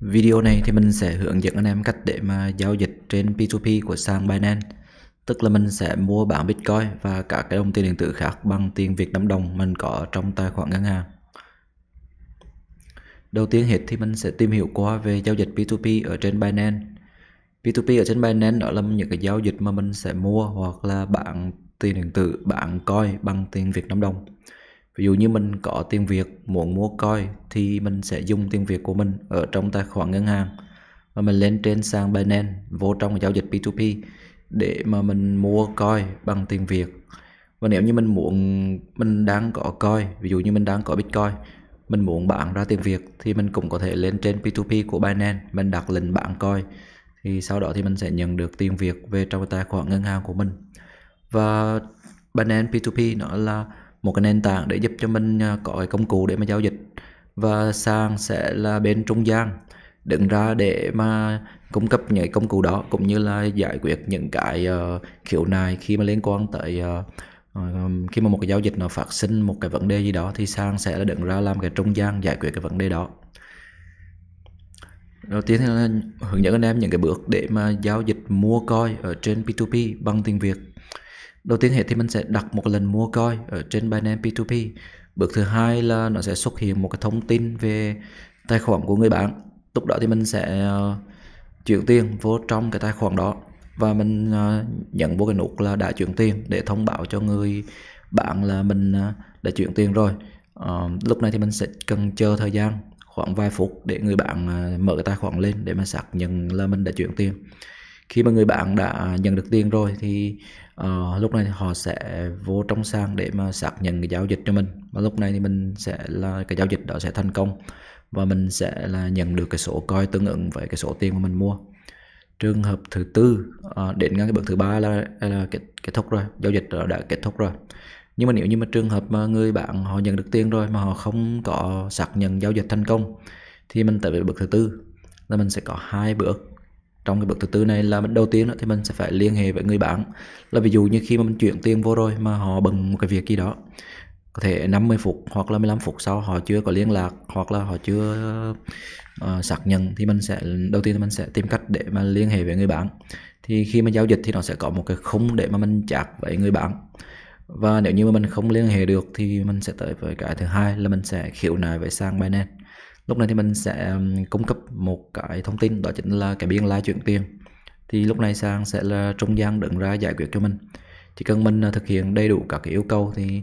Video này thì mình sẽ hướng dẫn anh em cách để mà giao dịch trên P2P của sàn Binance Tức là mình sẽ mua bán Bitcoin và các cái đồng tiền điện tử khác bằng tiền Việt Nam đồng mình có trong tài khoản ngân hàng Đầu tiên hết thì mình sẽ tìm hiểu qua về giao dịch P2P ở trên Binance P2P ở trên Binance đó là những cái giao dịch mà mình sẽ mua hoặc là bạn tiền điện tử, bạn coin bằng tiền Việt Nam đồng ví dụ như mình có tiền Việt muốn mua coin thì mình sẽ dùng tiền Việt của mình ở trong tài khoản ngân hàng và mình lên trên sàn Binance vô trong giao dịch P2P để mà mình mua coin bằng tiền Việt và nếu như mình muốn mình đang có coin ví dụ như mình đang có Bitcoin mình muốn bán ra tiền Việt thì mình cũng có thể lên trên P2P của Binance mình đặt lệnh bán coin thì sau đó thì mình sẽ nhận được tiền Việt về trong tài khoản ngân hàng của mình và Binance P2P nó là một cái nền tảng để giúp cho mình à, có cái công cụ để mà giao dịch và sàn sẽ là bên trung gian đứng ra để mà cung cấp những công cụ đó cũng như là giải quyết những cái uh, khiếu nại khi mà liên quan tới ờ, ờ, khi mà một cái giao dịch nó phát sinh một cái vấn đề gì đó thì sàn sẽ là đứng ra làm cái trung gian giải quyết cái vấn đề đó đầu tiên là hướng dẫn anh em những cái bước để mà giao dịch mua coi ở trên P2P bằng tiền Việt đầu tiên hết thì mình sẽ đặt một lần mua coi ở trên Binance P2P bước thứ hai là nó sẽ xuất hiện một cái thông tin về tài khoản của người bạn lúc đó thì mình sẽ ờ, chuyển tiền vô trong cái tài khoản đó và mình ờ, nhận vô cái nút là đã chuyển tiền để thông báo cho người bạn là mình ờ, đã chuyển tiền rồi lúc này thì mình sẽ cần chờ thời gian khoảng vài phút để người bạn mở cái tài khoản lên để mà xác nhận là mình đã chuyển tiền khi mà người bạn đã nhận được tiền rồi thì uh, lúc này họ sẽ vô trong sàn để mà xác nhận cái giao dịch cho mình và lúc này thì mình sẽ là cái giao dịch đó sẽ thành công và mình sẽ là nhận được cái số coi tương ứng với cái số tiền mà mình mua trường hợp thứ tư uh, đến ngang cái bước thứ ba là, là kết, kết thúc rồi giao dịch đó đã kết thúc rồi nhưng mà nếu như mà trường hợp mà người bạn họ nhận được tiền rồi mà họ không có xác nhận giao dịch thành công thì mình tới bước thứ tư là mình sẽ có hai bước trong cái bước thứ tư này là mình đầu tiên thì mình sẽ phải liên hệ với người bán là ví dụ như khi mà mình chuyển tiền vô rồi mà họ bận một cái việc gì đó có thể 50 phút hoặc là 15 phút sau họ chưa có liên lạc hoặc là họ chưa uh, xác nhận thì mình sẽ đầu tiên thì mình sẽ tìm cách để mà liên hệ với người bán thì khi mà giao dịch thì nó sẽ có một cái khung để mà mình chat với người bán và nếu như mà mình không liên hệ được thì mình sẽ tới với cái thứ hai là mình sẽ khiếu nại với sang Binance lúc này thì mình sẽ cung cấp một cái thông tin đó chính là cái biên lai chuyển tiền thì lúc này sang sẽ là trung gian đứng ra giải quyết cho mình chỉ cần mình à, thực hiện đầy đủ các cái yêu cầu thì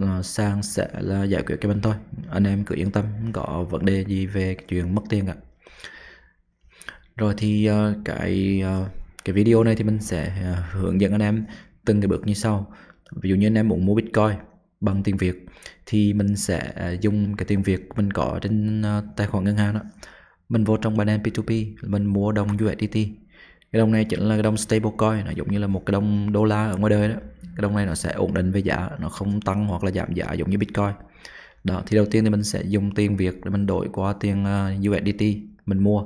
ờ, sang sẽ là giải quyết cho mình thôi anh em cứ yên tâm có vấn đề gì về chuyện mất tiền ạ rồi thì ờ, cái ờ, cái video này thì mình sẽ hướng dẫn anh em từng cái bước như sau ví dụ như anh em muốn mua bitcoin bằng tiền Việt thì mình sẽ à, dùng cái tiền Việt mình có trên à, tài khoản ngân hàng đó mình vô trong Binance P2P mình mua đồng USDT cái đồng này chính là cái đồng stablecoin nó giống như là một cái đồng đô la ở ngoài đời đó cái đồng này nó sẽ ổn định về giá nó không tăng hoặc là giảm giá giống như Bitcoin đó thì đầu tiên thì mình sẽ dùng tiền Việt để mình đổi qua tiền à, USDT mình mua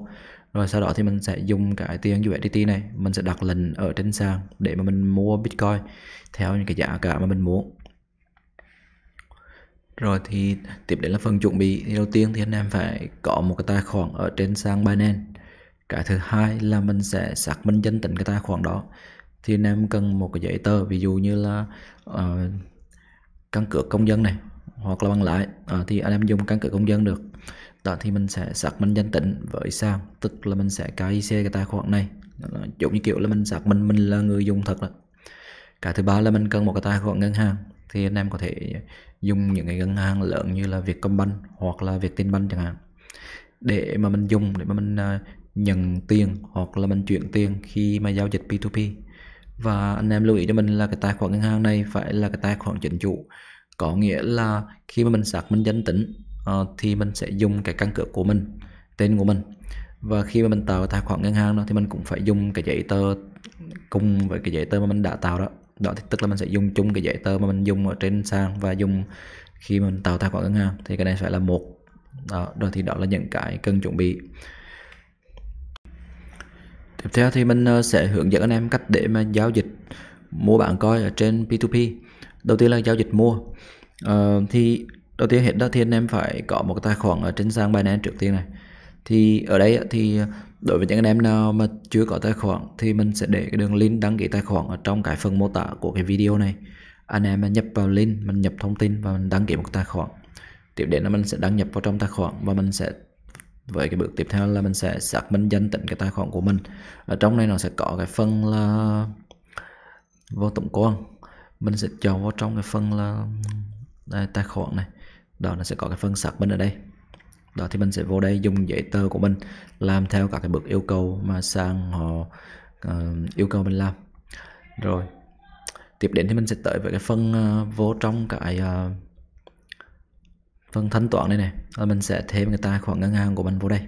rồi sau đó thì mình sẽ dùng cái tiền USDT này mình sẽ đặt lệnh ở trên sàn để mà mình mua Bitcoin theo những cái giá cả mà mình muốn rồi thì tiếp đến là phần chuẩn bị thì đầu tiên thì anh em phải có một cái tài khoản ở trên sàn Binance cái thứ hai là mình sẽ xác minh danh tính cái tài khoản đó thì anh em cần một cái giấy tờ ví dụ như là uh, căn cước công dân này hoặc là bằng lái uh, thì anh em dùng căn cước công dân được đó thì mình sẽ xác minh danh tính với sàn tức là mình sẽ KIC cái tài khoản này giống như kiểu là mình xác minh mình là người dùng thật đó. cái thứ ba là mình cần một cái tài khoản ngân hàng thì anh em có thể dùng những cái ngân hàng lớn như là Vietcombank hoặc là Vietinbank chẳng hạn để mà mình dùng để mà mình à, nhận tiền hoặc là mình chuyển tiền khi mà giao dịch P2P và anh em lưu ý cho mình là cái tài khoản ngân hàng này phải là cái tài khoản chính chủ có nghĩa là khi mà mình xác minh danh tính ờ, thì mình sẽ dùng cái căn cước của mình tên của mình và khi mà mình tạo cái tài khoản ngân hàng đó thì mình cũng phải dùng cái giấy tờ cùng với cái giấy tờ mà mình đã tạo đó đó thì tức là mình sẽ dùng chung cái giấy tờ mà mình dùng ở trên sàn và dùng khi mình tạo tài khoản ngân hàng thì cái này sẽ là một đó, rồi thì đó là những cái cần chuẩn bị tiếp theo thì mình ờ, sẽ hướng dẫn anh em cách để mà giao dịch mua bạn coi ở trên P2P đầu tiên là giao dịch mua ờ, thì đầu tiên hết đó thì anh em phải có một tài khoản ở trên sàn Binance trước tiên này thì ở đây thì đối với những anh em nào mà chưa có tài khoản thì mình sẽ để cái đường link đăng ký tài khoản ở trong cái phần mô tả của cái video này anh em nhập vào link mình nhập thông tin và mình đăng ký một tài khoản tiếp đến là mình sẽ đăng nhập vào trong tài khoản và mình sẽ với cái bước tiếp theo là mình sẽ xác minh danh tính cái tài khoản của mình ở trong này nó sẽ có cái phần là vô tổng quan mình sẽ chọn vào trong cái phần là đây, à, tài khoản này đó nó sẽ có cái phần xác minh ở đây đó thì mình sẽ vô đây dùng giấy tờ của mình làm theo các cái bước yêu cầu mà sang họ uh, yêu cầu mình làm rồi tiếp đến thì mình sẽ tới với cái phần uh, vô trong cái uh, phần thanh toán đây này là mình sẽ thêm người ta khoản ngân hàng của mình vô đây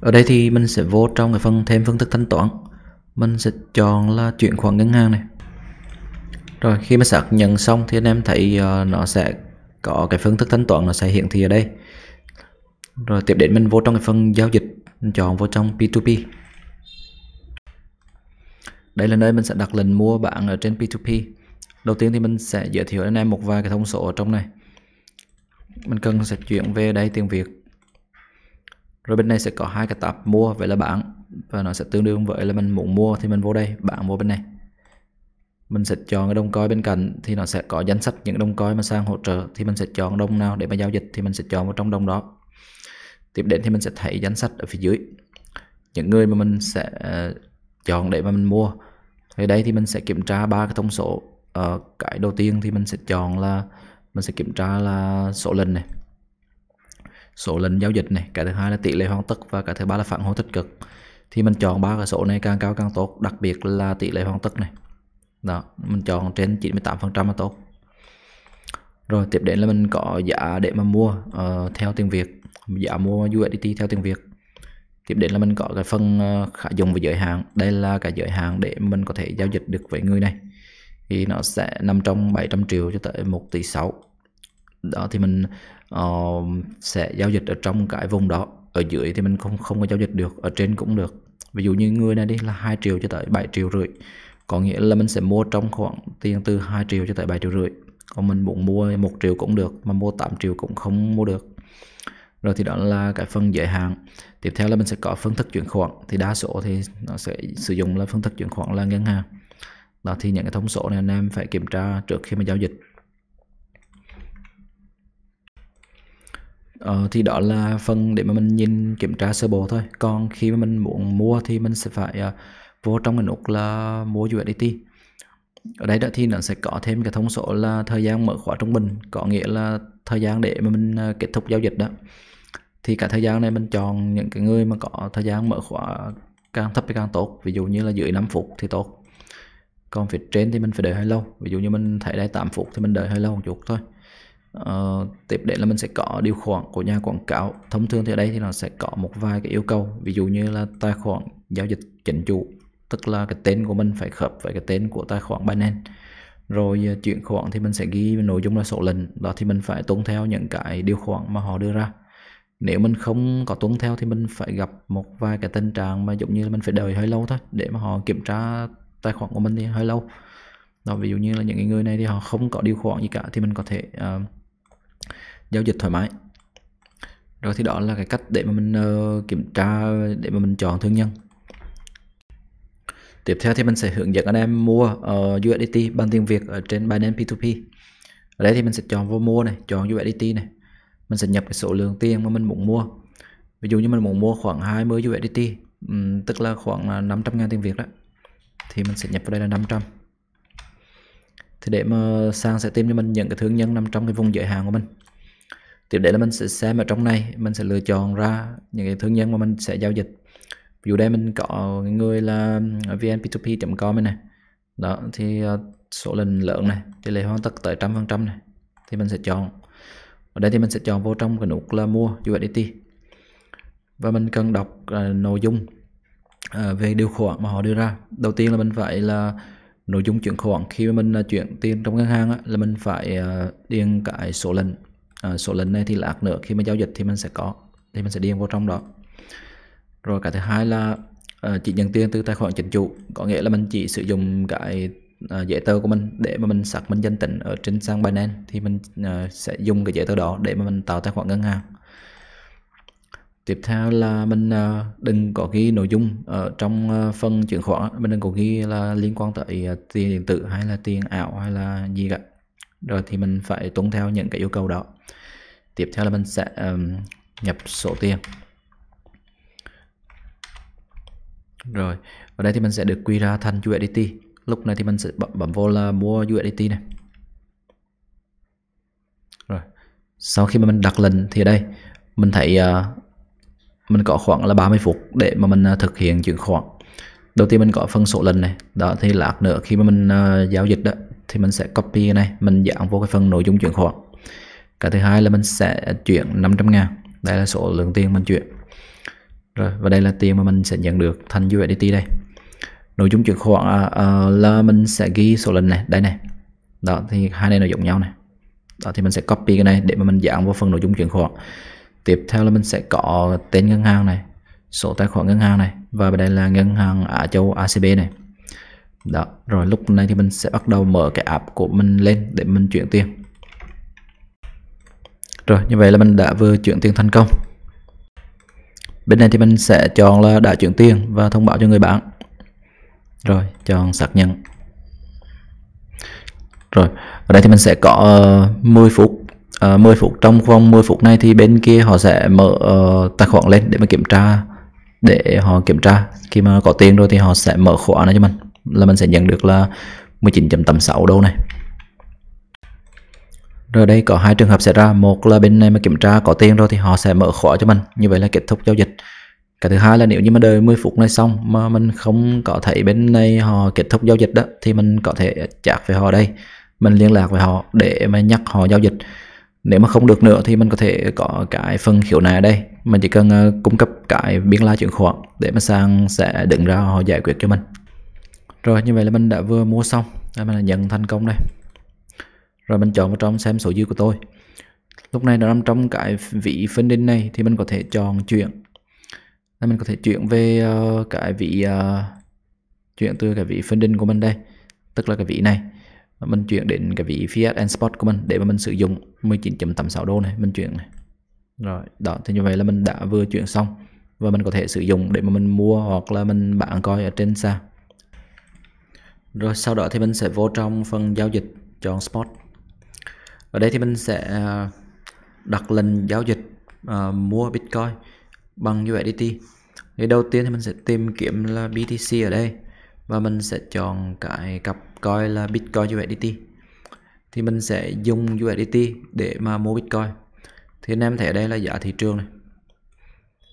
ở đây thì mình sẽ vô trong cái phần thêm phương thức thanh toán mình sẽ chọn là chuyển khoản ngân hàng này rồi khi mà xác nhận xong thì anh em thấy uh, nó sẽ có cái phương thức thanh toán nó sẽ hiển thị ở đây rồi tiếp đến mình vô trong cái phần giao dịch mình chọn vô trong P2P đây là nơi mình sẽ đặt lệnh mua bạn ở trên P2P đầu tiên thì mình sẽ giới thiệu anh em một vài cái thông số ở trong này mình cần sẽ chuyển về đây tiếng Việt rồi bên này sẽ có hai cái tab mua vậy là bạn và nó sẽ tương đương với là mình muốn mua thì mình vô đây bạn mua bên này mình sẽ chọn cái đồng coin bên cạnh thì nó sẽ có danh sách những đồng coin mà sang hỗ trợ thì mình sẽ chọn đồng nào để mà giao dịch thì mình sẽ chọn vào trong đồng đó tiếp đến thì mình sẽ thấy danh sách ở phía dưới những người mà mình sẽ ờ, chọn để mà mình mua thì đây thì mình sẽ kiểm tra ba cái thông số ở ờ, cái đầu tiên thì mình sẽ chọn là mình sẽ kiểm tra là số lần này số lần giao dịch này cái thứ hai là tỷ lệ hoàn tất và cái thứ ba là phản hồi tích cực thì mình chọn ba cái số này càng cao càng tốt đặc biệt là tỷ lệ hoàn tất này đó mình chọn trên 98% là tốt rồi tiếp đến là mình có giá để mà mua uh, theo tiền Việt giá mua USDT theo tiền Việt tiếp đến là mình có cái phần ờ, khả dụng và giới hạn đây là cái giới hạn để mình có thể giao dịch được với người này thì nó sẽ nằm trong 700 triệu cho tới 1 tỷ 6 đó thì mình uh, sẽ giao dịch ở trong cái vùng đó ở dưới thì mình không không có giao dịch được ở trên cũng được ví dụ như người này đi là 2 triệu cho tới 7 triệu rưỡi có nghĩa là mình sẽ mua trong khoảng tiền từ 2 triệu cho tới 7 triệu rưỡi còn mình muốn mua 1 triệu cũng được mà mua 8 triệu cũng không mua được rồi thì đó là cái phần giới hạn tiếp theo là mình sẽ có phương thức chuyển khoản thì đa số thì nó sẽ sử dụng là phương thức chuyển khoản là ngân hàng đó thì những cái thông số này anh em phải kiểm tra trước khi mà giao dịch ờ, thì đó là phần để mà mình nhìn kiểm tra sơ bộ thôi còn khi mà mình muốn mua thì mình sẽ phải uh, vô trong cái nút là mua USDT ở đây đó thì nó sẽ có thêm cái thông số là thời gian mở khóa trung bình có nghĩa là thời gian để mà mình ờ, kết thúc giao dịch đó thì cả thời gian này mình chọn những cái người mà có thời gian mở khóa càng thấp thì càng tốt ví dụ như là dưới 5 phút thì tốt còn phía trên thì mình phải đợi hơi lâu ví dụ như mình thấy đây 8 phút thì mình đợi hơi lâu một chút thôi ờ, tiếp đến là mình sẽ có điều khoản của nhà quảng cáo thông thường thì ở đây thì nó sẽ có một vài cái yêu cầu ví dụ như là tài khoản giao dịch chính chủ tức là cái tên của mình phải khớp với cái tên của tài khoản Binance rồi ờ, chuyển khoản thì mình sẽ ghi nội dung là số lần đó thì mình phải tuân theo những cái điều khoản mà họ đưa ra nếu mình không có tuân theo thì mình phải gặp một vài cái tình trạng mà giống như là mình phải đợi hơi lâu thôi để mà họ kiểm tra tài khoản của mình thì hơi lâu đó ví dụ như là những người này thì họ không có điều khoản gì cả thì mình có thể uh, giao dịch thoải mái rồi thì đó là cái cách để mà mình uh, kiểm tra để mà mình chọn thương nhân tiếp theo thì mình sẽ hướng dẫn anh em mua uh, ờ, USDT bằng tiền Việt ở trên Binance P2P ở đây thì mình sẽ chọn vô mua này chọn USDT này mình sẽ nhập cái số lượng tiền mà mình muốn mua ví dụ như mình muốn mua khoảng 20 USDT um, tức là khoảng 500 ngàn tiền Việt đó thì mình sẽ nhập vào đây là 500 thì để mà sang sẽ tìm cho mình những cái thương nhân nằm trong cái vùng giới hạn của mình tiếp đến là mình sẽ xem ở trong này mình sẽ lựa chọn ra những cái thương nhân mà mình sẽ giao dịch dù đây mình có người là ờ, vnp2p.com này đó thì ờ, số lần lớn này tỷ lệ hoàn tất tới trăm phần trăm này thì mình sẽ chọn ở đây thì mình sẽ chọn vô trong cái nút là mua USDT và mình cần đọc uh, nội dung uh, về điều khoản mà họ đưa ra đầu tiên là mình phải là nội dung chuyển khoản khi mà mình uh, chuyển tiền trong ngân hàng á, là mình phải uh, điền cái số lần uh, số lần này thì lát nữa khi mà giao dịch thì mình sẽ có thì mình sẽ điền vô trong đó rồi cái thứ hai là uh, chỉ nhận tiền từ tài khoản chính chủ có nghĩa là mình chỉ sử dụng cái uh, giấy tờ của mình để mà mình xác minh danh tính ở trên trang Binance thì mình uh, sẽ dùng cái giấy tờ đó để mà mình tạo tài khoản ngân hàng tiếp theo là mình uh, đừng có ghi nội dung ở trong uh, phần chuyển khoản mình đừng có ghi là liên quan tới uh, tiền điện tử hay là tiền ảo hay là gì cả rồi thì mình phải tuân theo những cái yêu cầu đó tiếp theo là mình sẽ um, nhập số tiền Rồi, ở đây thì mình sẽ được quy ra thành USDT. Lúc này thì mình sẽ bấm, bấm vô là mua USDT này. Rồi. Sau khi mà mình đặt lệnh thì ở đây mình thấy uh, mình có khoảng là 30 phút để mà mình uh, thực hiện chuyển khoản. Đầu tiên mình có phân số lần này, đó thì lát nữa khi mà mình uh, giao dịch đó thì mình sẽ copy này, mình dạng vô cái phần nội dung chuyển khoản. Cái thứ hai là mình sẽ chuyển 500 ngàn. Đây là số lượng tiền mình chuyển. Rồi, và đây là tiền mà mình sẽ nhận được thành USDT đây. Nội dung chuyển khoản uh, là mình sẽ ghi số lần này, đây này. Đó thì hai này nó giống nhau này. Đó thì mình sẽ copy cái này để mà mình dán vào phần nội dung chuyển khoản. Tiếp theo là mình sẽ có tên ngân hàng này, số tài khoản ngân hàng này và đây là ngân hàng Á Châu ACB này. Đó, rồi lúc này thì mình sẽ bắt đầu mở cái app của mình lên để mình chuyển tiền. Rồi, như vậy là mình đã vừa chuyển tiền thành công bên này thì mình sẽ chọn là đã chuyển tiền và thông báo cho người bán rồi chọn xác nhận rồi ở đây thì mình sẽ có uh, ờ, 10 phút uh, ờ, 10 phút trong vòng 10 phút này thì bên kia họ sẽ mở uh, tài khoản lên để mà kiểm tra để họ kiểm tra khi mà có tiền rồi thì họ sẽ mở khóa nó cho mình là mình sẽ nhận được là 19.86 đô này rồi đây có hai trường hợp xảy ra, một là bên này mà kiểm tra có tiền rồi thì họ sẽ mở khóa cho mình, như vậy là kết thúc giao dịch. Cái thứ hai là nếu như mà đợi 10 phút này xong mà mình không có thấy bên này họ kết thúc giao dịch đó thì mình có thể chat với họ đây, mình liên lạc với họ để mà nhắc họ giao dịch. Nếu mà không được nữa thì mình có thể có cái phần khiếu nại đây, mình chỉ cần ờ, cung cấp cái biên lai chuyển khoản để mà sang sẽ đứng ra họ giải quyết cho mình. Rồi như vậy là mình đã vừa mua xong, đây mình đã nhận thành công đây rồi mình chọn vào trong xem số dư của tôi lúc này nó nằm trong cái vị phân định này thì mình có thể chọn chuyển nên mình có thể chuyển về ờ, cái vị uh, ờ, chuyển từ cái vị phân định của mình đây tức là cái vị này mình chuyển đến cái vị Fiat and spot của mình để mà mình sử dụng 19.86 đô này mình chuyển này rồi đó thì như vậy là mình đã vừa chuyển xong và mình có thể sử dụng để mà mình mua hoặc là mình bạn coi ở trên xa. rồi sau đó thì mình sẽ vô trong phần giao dịch chọn spot ở đây thì mình sẽ à, đặt lệnh giao dịch uh, mua Bitcoin bằng USDT thì đầu tiên thì mình sẽ tìm kiếm là BTC ở đây và mình sẽ chọn cái cặp coin là Bitcoin USDT thì mình sẽ dùng USDT để mà mua Bitcoin thì anh em thấy ở đây là giá thị trường này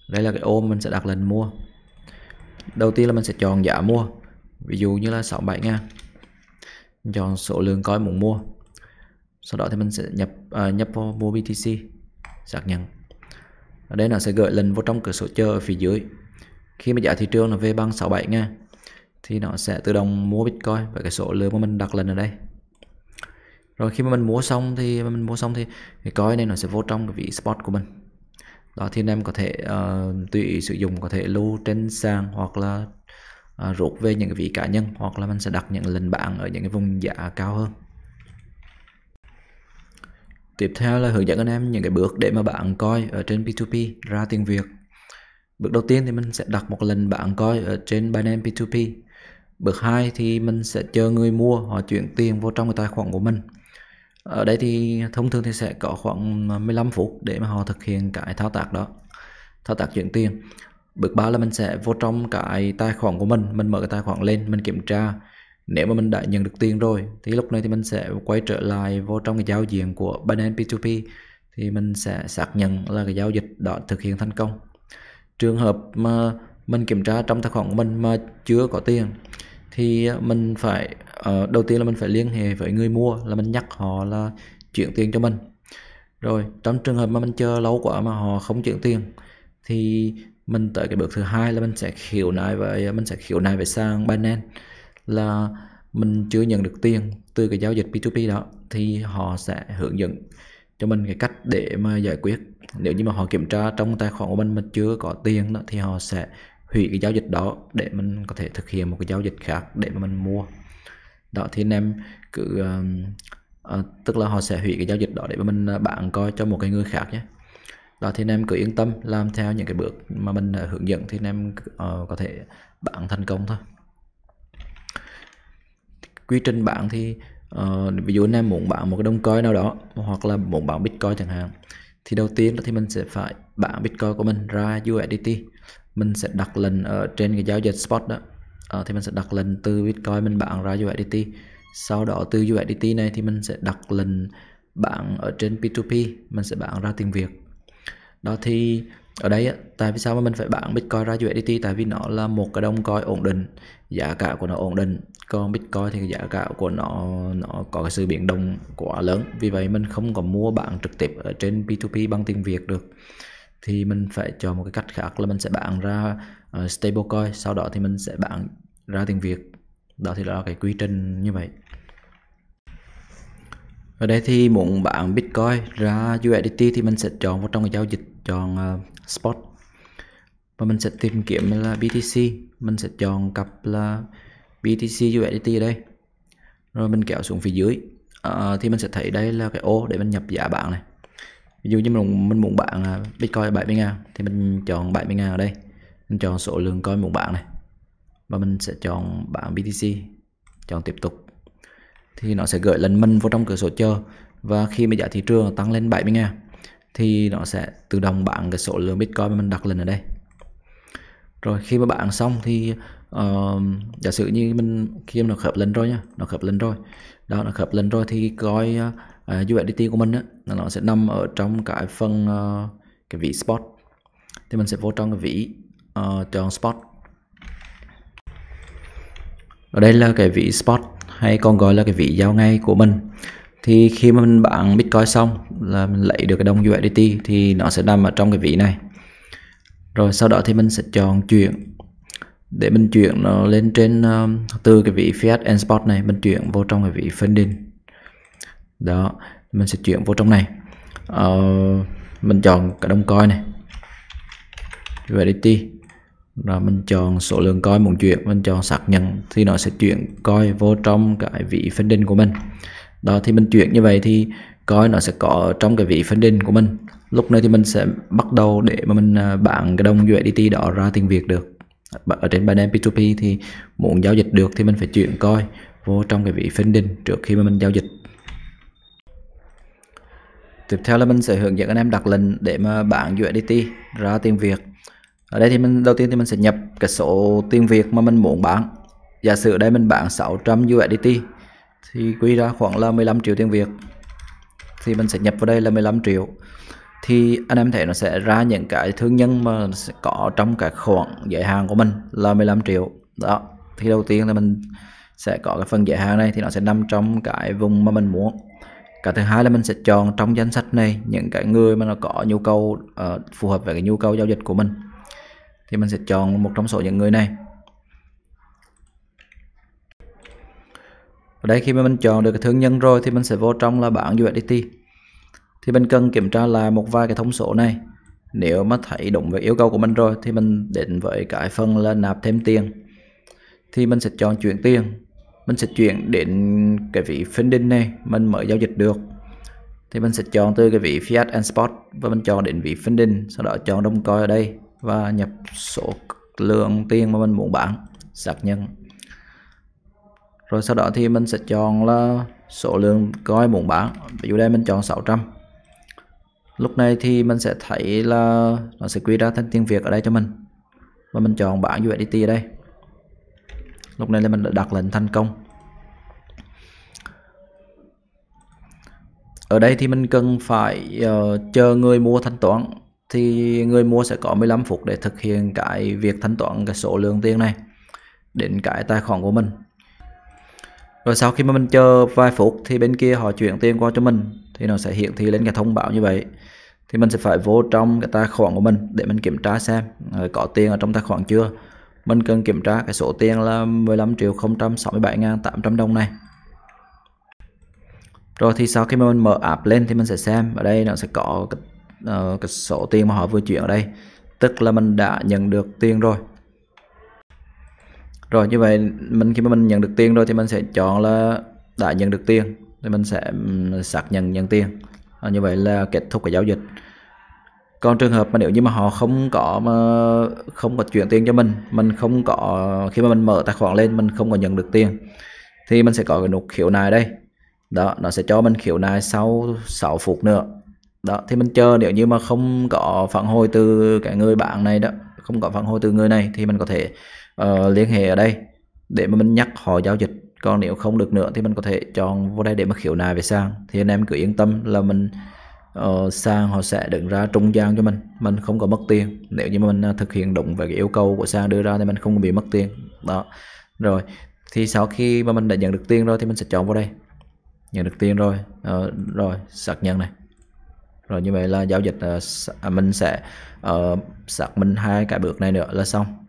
đây là cái ôm mình sẽ đặt lệnh mua đầu tiên là mình sẽ chọn giá mua ví dụ như là 67 ngàn mình chọn số lượng coin muốn mua sau đó thì mình sẽ nhập à, nhập vào mua BTC xác nhận ở đây nó sẽ gửi lần vào trong cửa sổ chờ ở phía dưới khi mà giá thị trường là về bằng 67 nha thì nó sẽ tự động mua Bitcoin và cái số lượng mà mình đặt lần ở đây rồi khi mà mình mua xong thì mình mua xong thì cái coin này nó sẽ vô trong cái vị spot của mình đó thì anh em có thể uh, tùy sử dụng có thể lưu trên sàn hoặc là uh, rút về những cái vị cá nhân hoặc là mình sẽ đặt những lần bạn ở những cái vùng giá cao hơn tiếp theo là hướng dẫn anh em những cái bước để mà bạn coi ở trên P2P ra tiếng Việt bước đầu tiên thì mình sẽ đặt một lần bạn coi ở trên Binance P2P bước hai thì mình sẽ chờ người mua họ chuyển tiền vô trong cái tài khoản của mình ở đây thì thông thường thì sẽ có khoảng 15 phút để mà họ thực hiện cái thao tác đó thao tác chuyển tiền bước ba là mình sẽ vô trong cái tài khoản của mình mình mở cái tài khoản lên mình kiểm tra nếu mà mình đã nhận được tiền rồi thì lúc này thì mình sẽ quay trở lại vô trong cái giao diện của Binance P2P thì mình sẽ xác nhận là cái giao dịch đó thực hiện thành công trường hợp mà mình kiểm tra trong tài khoản của mình mà chưa có tiền thì mình phải ờ, đầu tiên là mình phải liên hệ với người mua là mình nhắc họ là chuyển tiền cho mình rồi trong trường hợp mà mình chờ lâu quá mà họ không chuyển tiền thì mình tới cái bước thứ hai là mình sẽ khiếu nại và mình sẽ khiếu nại về sang Binance là mình chưa nhận được tiền từ cái giao dịch P2P đó thì họ sẽ hướng dẫn cho mình cái cách để mà giải quyết nếu như mà họ kiểm tra trong tài khoản của mình mà chưa có tiền đó, thì họ sẽ hủy cái giao dịch đó để mình có thể thực hiện một cái giao dịch khác để mà mình mua đó thì anh em cứ uh, uh, tức là họ sẽ hủy cái giao dịch đó để mà mình ờ, bạn coi cho một cái người khác nhé đó thì anh em cứ yên tâm làm theo những cái bước mà mình uh, hướng dẫn thì anh em uh, có thể bạn thành công thôi quy trình bạn thì uh, ví dụ anh em muốn bán một cái đồng coin nào đó hoặc là muốn bán bitcoin chẳng hạn thì đầu tiên thì mình sẽ phải bán bitcoin của mình ra USDT mình sẽ đặt lệnh ở trên cái giao dịch spot đó uh, thì mình sẽ đặt lệnh từ bitcoin mình bán ra USDT sau đó từ USDT này thì mình sẽ đặt lệnh bán ở trên P2P mình sẽ bán ra tiền Việt đó thì ở đây á, tại vì sao mà mình phải bán Bitcoin ra USDT tại vì nó là một cái đồng coin ổn định giá cả của nó ổn định còn Bitcoin thì giá cả của nó nó có cái sự biến động quá lớn vì vậy mình không có mua bán trực tiếp ở trên P2P bằng tiền Việt được thì mình phải cho một cái cách khác là mình sẽ bán ra uh, stablecoin sau đó thì mình sẽ bán ra tiền Việt đó thì là cái quy trình như vậy ở đây thì muốn bán Bitcoin ra USDT thì mình sẽ chọn vào trong cái giao dịch chọn uh, spot và mình sẽ tìm kiếm là BTC mình sẽ chọn cặp là BTC USDT ở đây rồi mình kéo xuống phía dưới à, thì mình sẽ thấy đây là cái ô để mình nhập giá bạn này ví dụ như mình, mình muốn bạn Bitcoin 70 ngàn thì mình chọn 70 ngàn ở đây mình chọn số lượng coin muốn bạn này và mình sẽ chọn bạn BTC chọn tiếp tục thì nó sẽ gửi lần mình vô trong cửa sổ chờ và khi mà giá thị trường tăng lên 70 ngàn thì nó sẽ tự động bán cái số lượng Bitcoin mà mình đặt lên ở đây rồi khi mà bạn xong thì uh, giả sử như mình khi mà nó khớp lên rồi nha nó khớp lên rồi đó nó khớp lên rồi thì coi uh, ờ, USDT của mình á nó sẽ nằm ở trong cái phần uh, cái vị spot thì mình sẽ vô trong cái ví uh, chọn spot ở đây là cái vị spot hay còn gọi là cái ví giao ngay của mình thì khi mà mình bán Bitcoin xong là mình lấy được cái đồng USDT thì nó sẽ nằm ở trong cái vị này rồi sau đó thì mình sẽ chọn chuyển để mình chuyển nó lên trên um, từ cái vị Fiat and Spot này mình chuyển vô trong cái vị funding đó mình sẽ chuyển vô trong này uh, mình chọn cái đồng coin này USDT rồi mình chọn số lượng coin muốn chuyển mình chọn xác nhận thì nó sẽ chuyển coin vô trong cái vị phân định của mình đó thì mình chuyển như vậy thì coin nó sẽ có trong cái vị phân định của mình lúc này thì mình sẽ bắt đầu để mà mình à, bán cái đồng USDT đó ra tiền Việt được ở trên Binance P2P thì muốn giao dịch được thì mình phải chuyển coin vô trong cái vị phân định trước khi mà mình giao dịch tiếp theo là mình sẽ hướng dẫn anh em đặt lệnh để mà bán USDT ra tiền Việt ở đây thì mình đầu tiên thì mình sẽ nhập cái số tiền Việt mà mình muốn bán giả sử ở đây mình bán 600 USDT thì quy ra khoảng là 15 triệu tiền Việt thì mình sẽ nhập vào đây là 15 triệu thì anh em thấy nó sẽ ra những cái thương nhân mà sẽ có trong cái khoản giới hạn của mình là 15 triệu đó thì đầu tiên là mình sẽ có cái phần giới hạn này thì nó sẽ nằm trong cái vùng mà mình muốn cái thứ hai là mình sẽ chọn trong danh sách này những cái người mà nó có nhu cầu uh, phù hợp với cái nhu cầu giao dịch của mình thì mình sẽ chọn một trong số những người này ở đây khi mà mình chọn được cái thương nhân rồi thì mình sẽ vô trong là bảng USDT thì mình cần kiểm tra là một vài cái thông số này nếu mà thấy đúng với yêu cầu của mình rồi thì mình định với cái phần là nạp thêm tiền thì mình sẽ chọn chuyển tiền mình sẽ chuyển đến cái vị funding này mình mới giao dịch được thì mình sẽ chọn từ cái vị fiat and spot và mình chọn đến vị funding sau đó chọn đồng coi ở đây và nhập số lượng tiền mà mình muốn bán xác nhận rồi sau đó thì mình sẽ chọn là số lượng coi muốn bán ví dụ đây mình chọn 600 lúc này thì mình sẽ thấy là nó sẽ quy ra thành tiếng Việt ở đây cho mình và mình chọn bảng USDT ở đây lúc này là mình đã đặt lệnh thành công ở đây thì mình cần phải uh, chờ người mua thanh toán thì người mua sẽ có 15 phút để thực hiện cái việc thanh toán cái số lượng tiền này đến cái tài khoản của mình rồi sau khi mà mình chờ vài phút thì bên kia họ chuyển tiền qua cho mình thì nó sẽ hiển thị lên cái thông báo như vậy thì mình sẽ phải vô trong cái tài khoản của mình để mình kiểm tra xem ờ, có tiền ở trong tài khoản chưa mình cần kiểm tra cái số tiền là 15 triệu 067 ngàn 800 đồng này rồi thì sau khi mà mình mở app lên thì mình sẽ xem ở đây nó sẽ có Ờ, cái số tiền mà họ vừa chuyển ở đây tức là mình đã nhận được tiền rồi rồi như vậy mình khi mà mình nhận được tiền rồi thì mình sẽ chọn là đã nhận được tiền thì mình sẽ ừ, xác nhận nhận tiền à, như vậy là kết thúc cái giao dịch còn trường hợp mà nếu như mà họ không có mà không có chuyển tiền cho mình mình không có khi mà mình mở tài khoản lên mình không có nhận được tiền thì mình sẽ có cái nút khiếu nại đây đó nó sẽ cho mình khiếu nại sau 6 phút nữa đó thì mình chờ nếu như mà không có phản hồi từ cái người bạn này đó không có phản hồi từ người này thì mình có thể uh, liên hệ ở đây để mà mình nhắc họ giao dịch còn nếu không được nữa thì mình có thể chọn vô đây để mà khiếu nại về sang thì anh em cứ yên tâm là mình uh, ờ, sang họ sẽ đứng ra trung gian cho mình mình không có mất tiền nếu như mà mình à, thực hiện đúng về cái yêu cầu của sang đưa ra thì mình không bị mất tiền đó rồi thì sau khi mà mình đã nhận được tiền rồi thì mình sẽ chọn vào đây nhận được tiền rồi uh, rồi xác nhận này rồi như vậy là giao dịch uh, mình sẽ uh, xác minh hai cái bước này nữa là xong